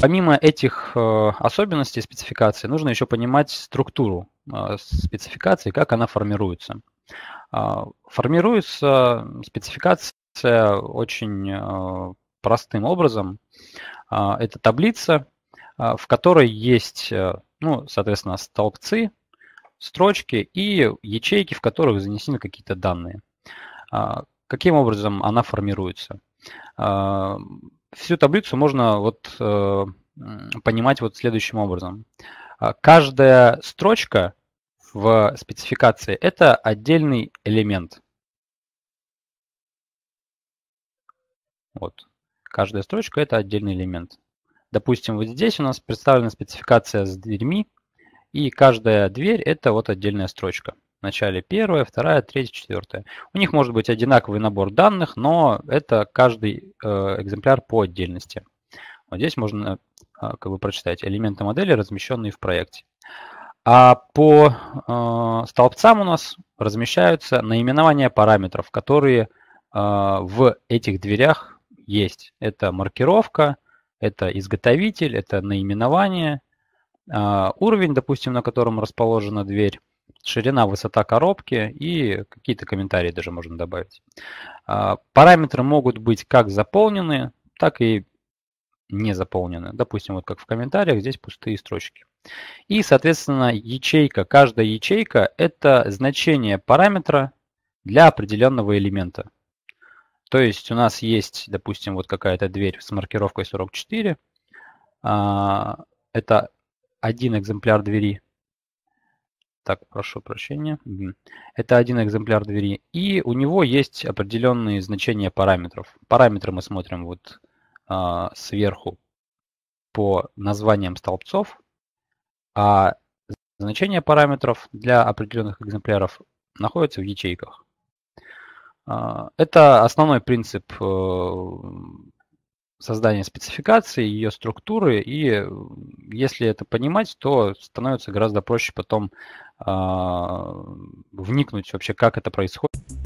Помимо этих э, особенностей спецификации, нужно еще понимать структуру э, спецификации, как она формируется. А, формируется спецификация очень э, простым образом. А, это таблица, а, в которой есть, ну, соответственно, столбцы, строчки и ячейки, в которых занесены какие-то данные. Каким образом она формируется? всю таблицу можно вот э, понимать вот следующим образом. А, каждая строчка в спецификации – это отдельный элемент. Вот. Каждая строчка – это отдельный элемент. Допустим, вот здесь у нас представлена спецификация с дверьми, и каждая дверь – это вот отдельная строчка – начале первая, вторая, третья, четвертая. У них может быть одинаковый набор данных, но это каждый э, экземпляр по отдельности. Вот здесь можно а, как бы прочитать элементы модели, размещенные в проекте. А по э, столбцам у нас размещаются наименования параметров, которые э, в этих дверях есть. Это маркировка, это изготовитель, это наименование, а, уровень, допустим, на котором расположена дверь, ширина, высота коробки и какие-то комментарии даже можно добавить. А, параметры могут быть как заполнены, так и не заполнены. Допустим, вот как в комментариях, здесь пустые строчки. И, соответственно, ячейка, каждая ячейка – это значение параметра для определенного элемента. То есть у нас есть, допустим, вот какая-то дверь с маркировкой 44. А, это один экземпляр двери. Так, прошу прощения. Это один экземпляр двери. И у него есть определенные значения параметров. Параметры мы смотрим вот э, сверху по названиям столбцов, а значения параметров для определенных экземпляров находятся в ячейках. А, это основной принцип э, создания спецификации, ее структуры, и если это понимать, то становится гораздо проще потом э, вникнуть вообще, как это происходит.